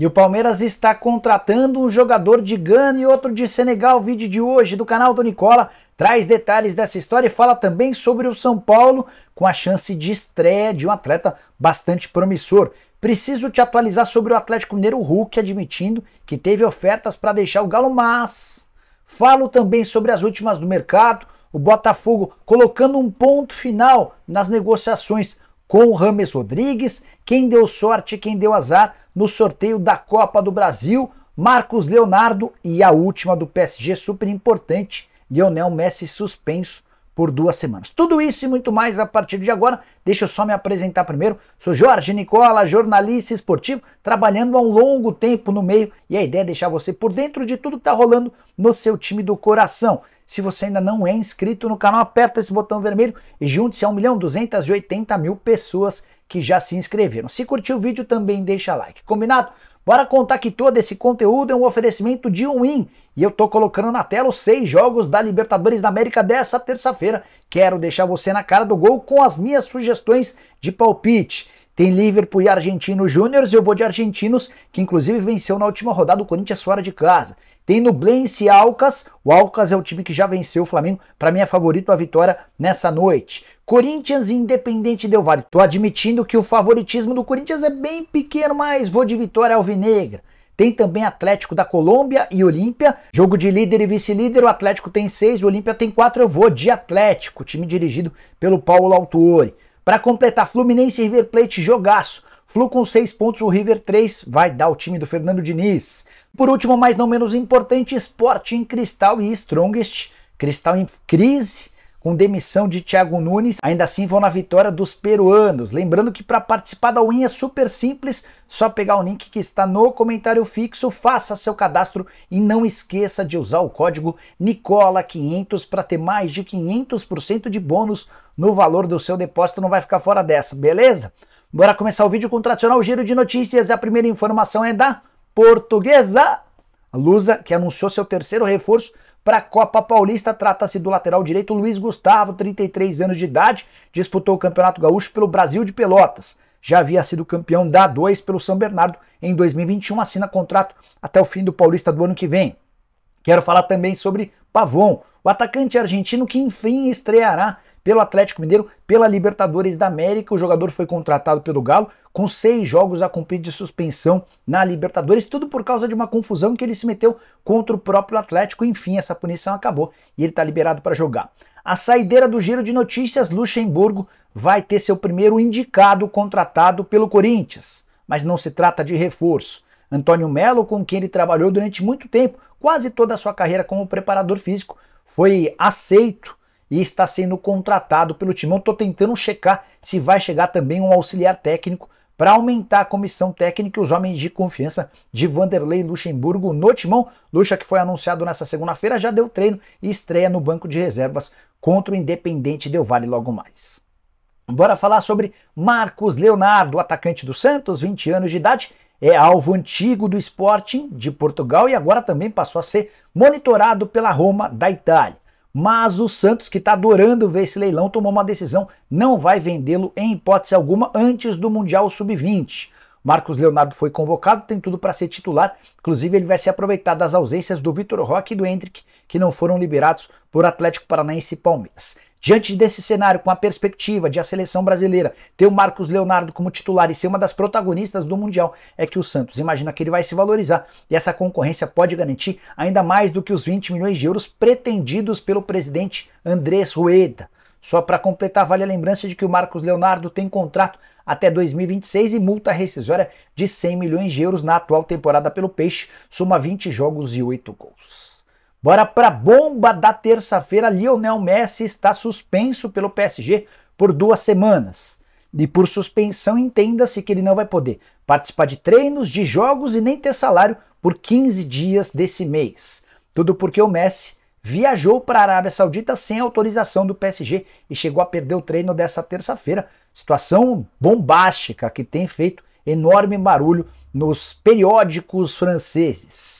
E o Palmeiras está contratando um jogador de Gana e outro de Senegal. O vídeo de hoje do canal do Nicola traz detalhes dessa história e fala também sobre o São Paulo com a chance de estreia de um atleta bastante promissor. Preciso te atualizar sobre o Atlético Mineiro Hulk admitindo que teve ofertas para deixar o Galo, mas falo também sobre as últimas do mercado, o Botafogo colocando um ponto final nas negociações com o Rames Rodrigues, quem deu sorte, quem deu azar no sorteio da Copa do Brasil, Marcos Leonardo e a última do PSG, super importante, Lionel Messi suspenso por duas semanas. Tudo isso e muito mais a partir de agora. Deixa eu só me apresentar primeiro. Sou Jorge Nicola, jornalista esportivo, trabalhando há um longo tempo no meio e a ideia é deixar você por dentro de tudo que está rolando no seu time do coração. Se você ainda não é inscrito no canal, aperta esse botão vermelho e junte-se a 1 milhão 280 mil pessoas que já se inscreveram. Se curtiu o vídeo, também deixa like. Combinado? Bora contar que todo esse conteúdo é um oferecimento de um win. E eu tô colocando na tela os seis jogos da Libertadores da América dessa terça-feira. Quero deixar você na cara do gol com as minhas sugestões de palpite. Tem Liverpool e Argentino Júnior, eu vou de Argentinos, que inclusive venceu na última rodada o Corinthians fora de casa. Tem Nublense e Alcas, o Alcas é o time que já venceu o Flamengo, para mim é favorito a vitória nessa noite. Corinthians e Independente Del Vale. Tô admitindo que o favoritismo do Corinthians é bem pequeno, mas vou de vitória alvinegra. Tem também Atlético da Colômbia e Olímpia. Jogo de líder e vice-líder. O Atlético tem seis, o Olímpia tem quatro. Eu vou de Atlético, time dirigido pelo Paulo Autuori. Para completar, Fluminense e River Plate, jogaço. Flu com seis pontos, o River 3 vai dar o time do Fernando Diniz. Por último, mas não menos importante, Sporting Cristal e Strongest. Cristal em crise, com demissão de Thiago Nunes, ainda assim vão na vitória dos peruanos. Lembrando que para participar da Win é super simples, só pegar o link que está no comentário fixo, faça seu cadastro e não esqueça de usar o código NICOLA500 para ter mais de 500% de bônus no valor do seu depósito, não vai ficar fora dessa, beleza? Bora começar o vídeo com o tradicional giro de notícias. A primeira informação é da portuguesa Lusa, que anunciou seu terceiro reforço para a Copa Paulista, trata-se do lateral direito Luiz Gustavo, 33 anos de idade, disputou o Campeonato Gaúcho pelo Brasil de Pelotas. Já havia sido campeão da 2 pelo São Bernardo em 2021, assina contrato até o fim do Paulista do ano que vem. Quero falar também sobre Pavon, o atacante argentino que enfim estreará pelo Atlético Mineiro, pela Libertadores da América. O jogador foi contratado pelo Galo com seis jogos a cumprir de suspensão na Libertadores, tudo por causa de uma confusão que ele se meteu contra o próprio Atlético. Enfim, essa punição acabou e ele está liberado para jogar. A saideira do giro de notícias, Luxemburgo vai ter seu primeiro indicado contratado pelo Corinthians, mas não se trata de reforço. Antônio Melo, com quem ele trabalhou durante muito tempo, quase toda a sua carreira como preparador físico, foi aceito e está sendo contratado pelo Timão. Estou tentando checar se vai chegar também um auxiliar técnico para aumentar a comissão técnica e os homens de confiança de Vanderlei Luxemburgo no Timão. Luxa, que foi anunciado nessa segunda-feira, já deu treino e estreia no banco de reservas contra o Independente Del Vale logo mais. Bora falar sobre Marcos Leonardo, atacante do Santos, 20 anos de idade, é alvo antigo do Sporting de Portugal e agora também passou a ser monitorado pela Roma da Itália. Mas o Santos, que está adorando ver esse leilão, tomou uma decisão: não vai vendê-lo em hipótese alguma antes do Mundial Sub-20. Marcos Leonardo foi convocado, tem tudo para ser titular. Inclusive, ele vai se aproveitar das ausências do Vitor Roque e do Hendrick, que não foram liberados por Atlético Paranaense e Palmeiras. Diante desse cenário, com a perspectiva de a seleção brasileira ter o Marcos Leonardo como titular e ser uma das protagonistas do Mundial, é que o Santos imagina que ele vai se valorizar e essa concorrência pode garantir ainda mais do que os 20 milhões de euros pretendidos pelo presidente Andrés Rueda. Só para completar, vale a lembrança de que o Marcos Leonardo tem contrato até 2026 e multa rescisória de 100 milhões de euros na atual temporada pelo Peixe, soma 20 jogos e 8 gols. Bora para bomba da terça-feira. Lionel Messi está suspenso pelo PSG por duas semanas. E por suspensão, entenda-se que ele não vai poder participar de treinos, de jogos e nem ter salário por 15 dias desse mês. Tudo porque o Messi viajou para a Arábia Saudita sem autorização do PSG e chegou a perder o treino dessa terça-feira. Situação bombástica que tem feito enorme barulho nos periódicos franceses.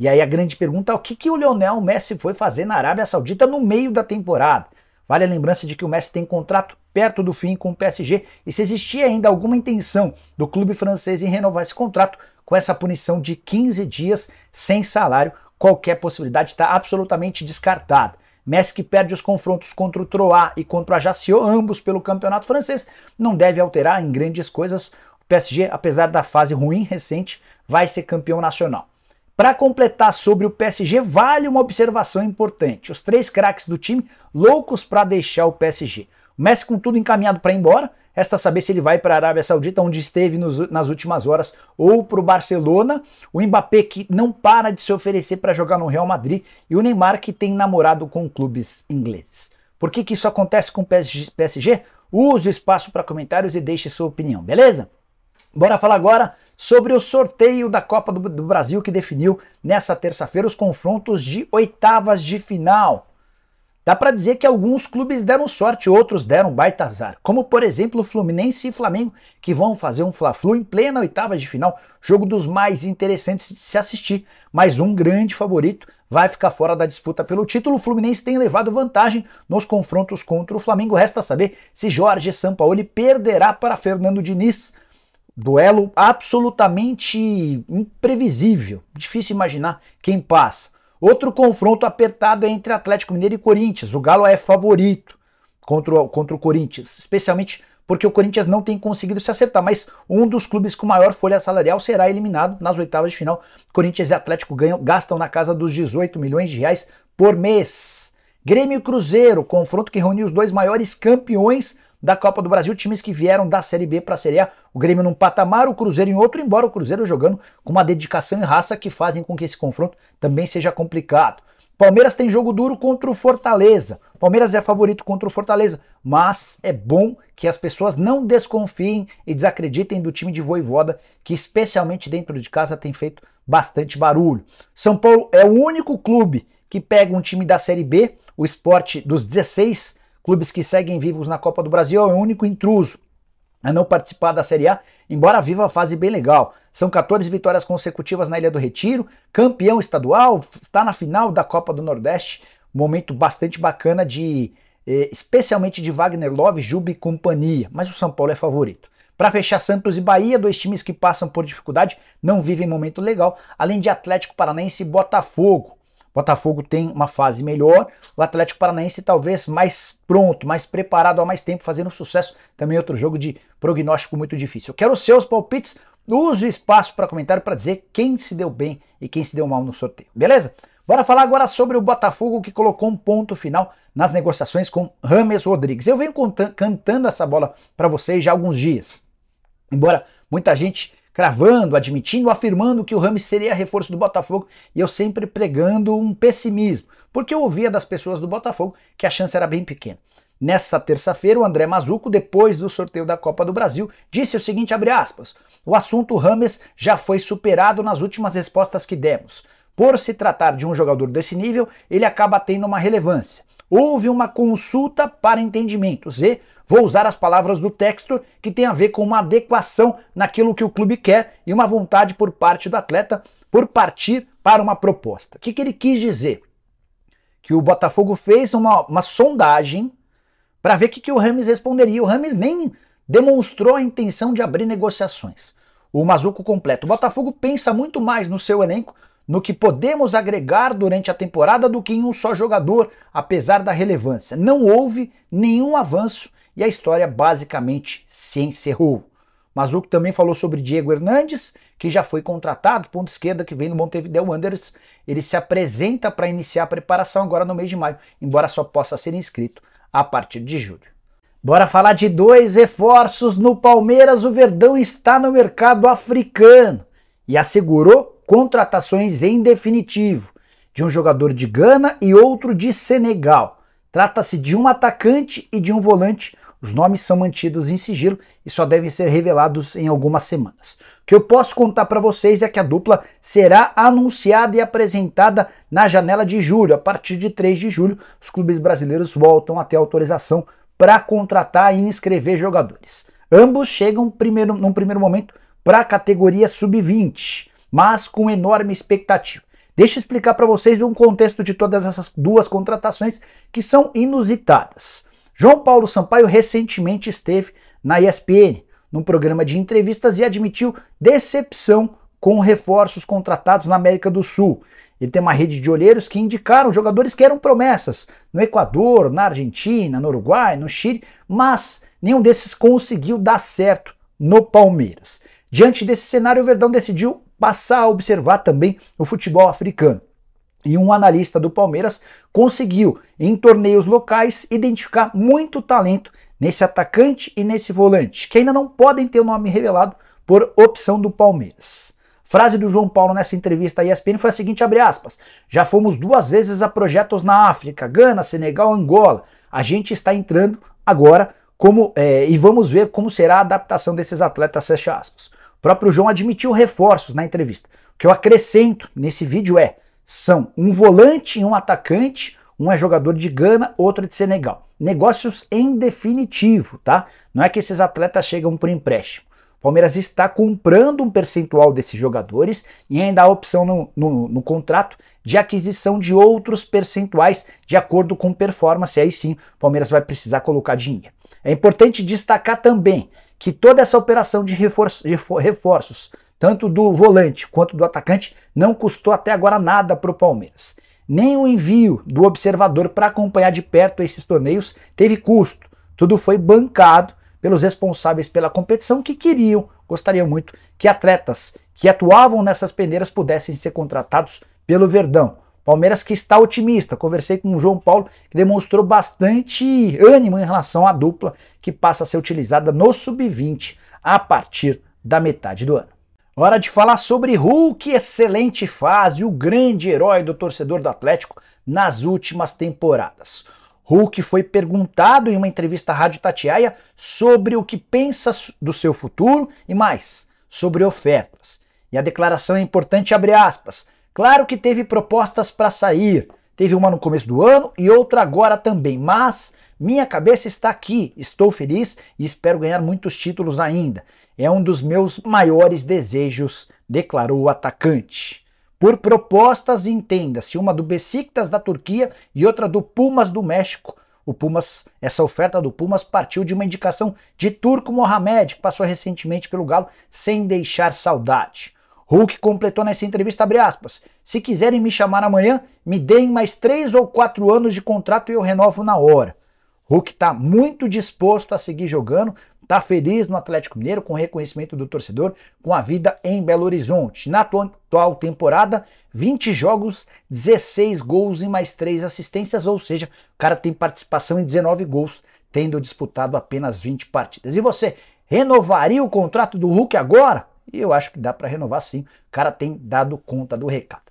E aí a grande pergunta é o que, que o Lionel Messi foi fazer na Arábia Saudita no meio da temporada. Vale a lembrança de que o Messi tem contrato perto do fim com o PSG e se existia ainda alguma intenção do clube francês em renovar esse contrato com essa punição de 15 dias sem salário, qualquer possibilidade está absolutamente descartada. Messi que perde os confrontos contra o Troyes e contra o Ajaccio, ambos pelo campeonato francês, não deve alterar em grandes coisas. O PSG, apesar da fase ruim recente, vai ser campeão nacional. Para completar sobre o PSG, vale uma observação importante. Os três craques do time loucos para deixar o PSG. O Messi com tudo encaminhado para ir embora, resta saber se ele vai para a Arábia Saudita, onde esteve nos, nas últimas horas, ou para o Barcelona. O Mbappé que não para de se oferecer para jogar no Real Madrid e o Neymar que tem namorado com clubes ingleses. Por que, que isso acontece com o PSG? Use o espaço para comentários e deixe sua opinião, beleza? Bora falar agora sobre o sorteio da Copa do, do Brasil que definiu nessa terça-feira os confrontos de oitavas de final. Dá para dizer que alguns clubes deram sorte, outros deram baita azar. Como, por exemplo, o Fluminense e Flamengo, que vão fazer um Fla-Flu em plena oitava de final, jogo dos mais interessantes de se assistir. Mas um grande favorito vai ficar fora da disputa pelo título. O Fluminense tem levado vantagem nos confrontos contra o Flamengo. Resta saber se Jorge Sampaoli perderá para Fernando Diniz Duelo absolutamente imprevisível, difícil imaginar quem passa. Outro confronto apertado é entre Atlético Mineiro e Corinthians. O Galo é favorito contra o, contra o Corinthians, especialmente porque o Corinthians não tem conseguido se acertar, mas um dos clubes com maior folha salarial será eliminado nas oitavas de final. Corinthians e Atlético ganham, gastam na casa dos 18 milhões de reais por mês. Grêmio e Cruzeiro, confronto que reuniu os dois maiores campeões da Copa do Brasil, times que vieram da Série B para a Série A, o Grêmio num patamar, o Cruzeiro em outro, embora o Cruzeiro jogando com uma dedicação e raça que fazem com que esse confronto também seja complicado. Palmeiras tem jogo duro contra o Fortaleza. Palmeiras é favorito contra o Fortaleza, mas é bom que as pessoas não desconfiem e desacreditem do time de Voivoda, que especialmente dentro de casa tem feito bastante barulho. São Paulo é o único clube que pega um time da Série B, o esporte dos 16 Clubes que seguem vivos na Copa do Brasil é o único intruso a não participar da Série A, embora viva a fase bem legal. São 14 vitórias consecutivas na Ilha do Retiro, campeão estadual, está na final da Copa do Nordeste, momento bastante bacana de eh, especialmente de Wagner Love, Jubi e companhia, mas o São Paulo é favorito. Para fechar, Santos e Bahia, dois times que passam por dificuldade, não vivem momento legal, além de Atlético Paranaense e Botafogo. Botafogo tem uma fase melhor, o Atlético Paranaense talvez mais pronto, mais preparado há mais tempo, fazendo sucesso. Também outro jogo de prognóstico muito difícil. Eu quero os seus palpites, use o espaço para comentário para dizer quem se deu bem e quem se deu mal no sorteio, beleza? Bora falar agora sobre o Botafogo que colocou um ponto final nas negociações com Rames Rodrigues. Eu venho cantando essa bola para vocês já há alguns dias. Embora muita gente cravando, admitindo, afirmando que o Rames seria reforço do Botafogo e eu sempre pregando um pessimismo, porque eu ouvia das pessoas do Botafogo que a chance era bem pequena. Nessa terça-feira, o André Mazuco, depois do sorteio da Copa do Brasil, disse o seguinte, aspas, o assunto Rames já foi superado nas últimas respostas que demos. Por se tratar de um jogador desse nível, ele acaba tendo uma relevância. Houve uma consulta para entendimentos e, Vou usar as palavras do texto que tem a ver com uma adequação naquilo que o clube quer e uma vontade por parte do atleta por partir para uma proposta. O que, que ele quis dizer? Que o Botafogo fez uma, uma sondagem para ver o que, que o Rames responderia. O Rames nem demonstrou a intenção de abrir negociações. O Mazuco completo. O Botafogo pensa muito mais no seu elenco, no que podemos agregar durante a temporada do que em um só jogador, apesar da relevância. Não houve nenhum avanço e a história basicamente se encerrou. Mazuco também falou sobre Diego Hernandes, que já foi contratado, ponto esquerda que vem do Montevideo Wanderers. Ele se apresenta para iniciar a preparação agora no mês de maio, embora só possa ser inscrito a partir de julho. Bora falar de dois reforços no Palmeiras. O Verdão está no mercado africano e assegurou contratações em definitivo de um jogador de Gana e outro de Senegal. Trata-se de um atacante e de um volante. Os nomes são mantidos em sigilo e só devem ser revelados em algumas semanas. O que eu posso contar para vocês é que a dupla será anunciada e apresentada na janela de julho. A partir de 3 de julho, os clubes brasileiros voltam a ter autorização para contratar e inscrever jogadores. Ambos chegam primeiro, num primeiro momento para a categoria sub-20, mas com enorme expectativa. Deixa eu explicar para vocês um contexto de todas essas duas contratações que são inusitadas. João Paulo Sampaio recentemente esteve na ESPN, num programa de entrevistas, e admitiu decepção com reforços contratados na América do Sul. Ele tem uma rede de olheiros que indicaram jogadores que eram promessas no Equador, na Argentina, no Uruguai, no Chile, mas nenhum desses conseguiu dar certo no Palmeiras. Diante desse cenário, o Verdão decidiu passar a observar também o futebol africano. E um analista do Palmeiras conseguiu, em torneios locais, identificar muito talento nesse atacante e nesse volante, que ainda não podem ter o nome revelado por opção do Palmeiras. Frase do João Paulo nessa entrevista à ESPN foi a seguinte, abre aspas, já fomos duas vezes a projetos na África, Gana, Senegal, Angola. A gente está entrando agora como é, e vamos ver como será a adaptação desses atletas, fecha aspas. O próprio João admitiu reforços na entrevista. O que eu acrescento nesse vídeo é: são um volante e um atacante, um é jogador de Gana, outro é de Senegal. Negócios em definitivo, tá? Não é que esses atletas chegam por empréstimo. O Palmeiras está comprando um percentual desses jogadores e ainda há opção no, no, no, contrato de aquisição de outros percentuais de acordo com performance. Aí sim, o Palmeiras vai precisar colocar dinheiro. É importante destacar também que toda essa operação de reforço, reforços, tanto do volante quanto do atacante, não custou até agora nada para o Palmeiras. Nem o envio do observador para acompanhar de perto esses torneios teve custo. Tudo foi bancado pelos responsáveis pela competição que queriam, gostariam muito, que atletas que atuavam nessas peneiras pudessem ser contratados pelo Verdão. Palmeiras que está otimista. Conversei com o João Paulo, que demonstrou bastante ânimo em relação à dupla que passa a ser utilizada no sub-20 a partir da metade do ano. Hora de falar sobre Hulk, excelente fase, o grande herói do torcedor do Atlético nas últimas temporadas. Hulk foi perguntado em uma entrevista à Rádio Tatiaia sobre o que pensa do seu futuro e mais, sobre ofertas. E a declaração é importante, abre aspas. Claro que teve propostas para sair, teve uma no começo do ano e outra agora também, mas minha cabeça está aqui, estou feliz e espero ganhar muitos títulos ainda. É um dos meus maiores desejos, declarou o atacante. Por propostas, entenda-se uma do Besiktas da Turquia e outra do Pumas do México. O Pumas, essa oferta do Pumas partiu de uma indicação de Turco Mohamed, que passou recentemente pelo Galo sem deixar saudade. Hulk completou nessa entrevista, abre aspas, se quiserem me chamar amanhã, me deem mais três ou quatro anos de contrato e eu renovo na hora. Hulk está muito disposto a seguir jogando, está feliz no Atlético Mineiro, com reconhecimento do torcedor, com a vida em Belo Horizonte. Na atual temporada, 20 jogos, 16 gols e mais 3 assistências, ou seja, o cara tem participação em 19 gols, tendo disputado apenas 20 partidas. E você, renovaria o contrato do Hulk agora? E eu acho que dá para renovar sim. O cara tem dado conta do recado.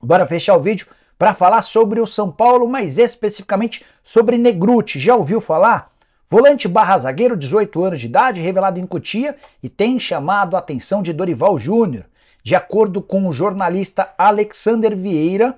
Bora fechar o vídeo para falar sobre o São Paulo, mais especificamente sobre Negruti. Já ouviu falar? Volante barra zagueiro, 18 anos de idade, revelado em Cutia e tem chamado a atenção de Dorival Júnior. De acordo com o jornalista Alexander Vieira,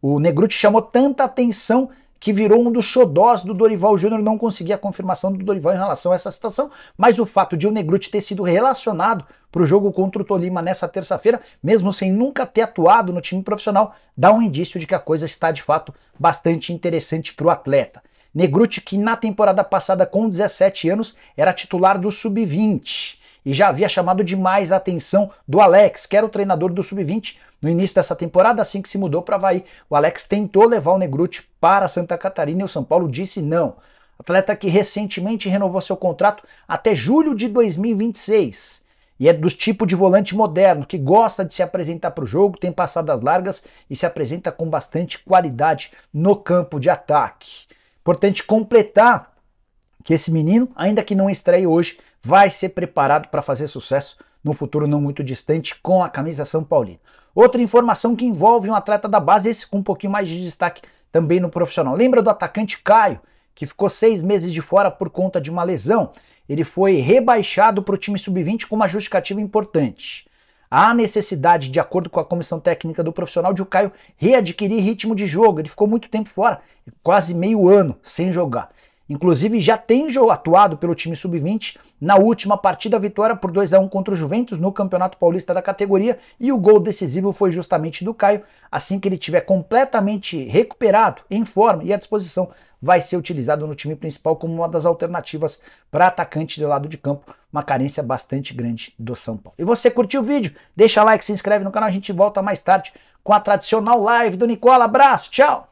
o Negruti chamou tanta atenção que virou um dos xodós do Dorival Júnior, não conseguia a confirmação do Dorival em relação a essa situação, mas o fato de o Negruti ter sido relacionado para o jogo contra o Tolima nessa terça-feira, mesmo sem nunca ter atuado no time profissional, dá um indício de que a coisa está de fato bastante interessante para o atleta. Negruti, que na temporada passada com 17 anos era titular do Sub-20, e já havia chamado demais a atenção do Alex, que era o treinador do Sub-20 no início dessa temporada, assim que se mudou para Havaí. O Alex tentou levar o Negruti para Santa Catarina e o São Paulo disse não. Atleta que recentemente renovou seu contrato até julho de 2026 e é dos tipo de volante moderno, que gosta de se apresentar para o jogo, tem passadas largas e se apresenta com bastante qualidade no campo de ataque. Importante completar que esse menino, ainda que não estreie hoje, vai ser preparado para fazer sucesso no futuro não muito distante com a camisa São Paulino. Outra informação que envolve um atleta da base, esse com um pouquinho mais de destaque também no profissional. Lembra do atacante Caio, que ficou seis meses de fora por conta de uma lesão? Ele foi rebaixado para o time sub-20 com uma justificativa importante. Há necessidade, de acordo com a comissão técnica do profissional, de o Caio readquirir ritmo de jogo. Ele ficou muito tempo fora, quase meio ano sem jogar. Inclusive, já tem atuado pelo time sub-20 na última partida, vitória por 2 a 1 contra o Juventus no Campeonato Paulista da categoria. E o gol decisivo foi justamente do Caio. Assim que ele tiver completamente recuperado, em forma e à disposição, vai ser utilizado no time principal como uma das alternativas para atacante de lado de campo, uma carência bastante grande do São Paulo. E você curtiu o vídeo? Deixa like, se inscreve no canal, a gente volta mais tarde com a tradicional live do Nicola. Abraço, tchau!